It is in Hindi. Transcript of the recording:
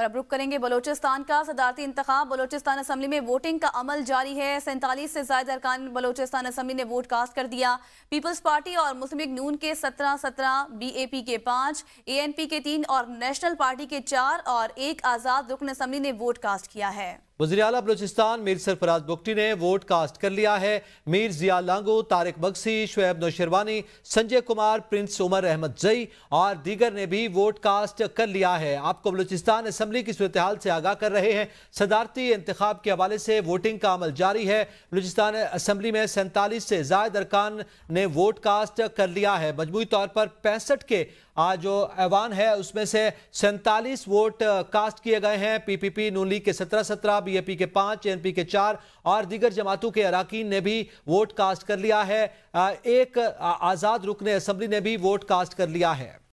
और अब रुक करेंगे बलोचिस्तान का सदारती इंतखा बलोचिस्तान असम्बली में वोटिंग का अमल जारी है सैंतालीस से ज्यादा अरकान बलोचिस्तान असम्बली ने वोट कास्ट कर दिया पीपल्स पार्टी और मुस्लिम लीग नून के सत्रह सत्रह बी ए पी के पांच ए एन पी के तीन और नेशनल पार्टी के चार और एक आज़ाद रुकन असम्बली ने वोट कास्ट किया है वजी अला बलोचिस्तान मीर सरफराज बुगटी ने वोट कास्ट कर लिया है मीर जिया लांगो तारक बक्सी शुएब नौशरवानी संजय कुमार प्रिंस उमर अहमद जई और दीगर ने भी वोट कास्ट कर लिया है आपको बलोचिस्तान असम्बली की सूरत हाल से आगाह कर रहे हैं सदारती इंतखब के हवाले से वोटिंग का अमल जारी है बलूचिस्तान असम्बली में सैंतालीस से जायद अरकान ने वोट कास्ट कर लिया है मजमू तौर पर पैंसठ के आज जो ऐवान है उसमें से सैंतालीस वोट कास्ट किए गए हैं P P P Noon league के सत्रह सत्रह बीएपी के पांच एनपी के चार और दीगर जमातों के अरकान ने भी वोट कास्ट कर लिया है एक आज़ाद रुकने असम्बली ने भी वोट कास्ट कर लिया है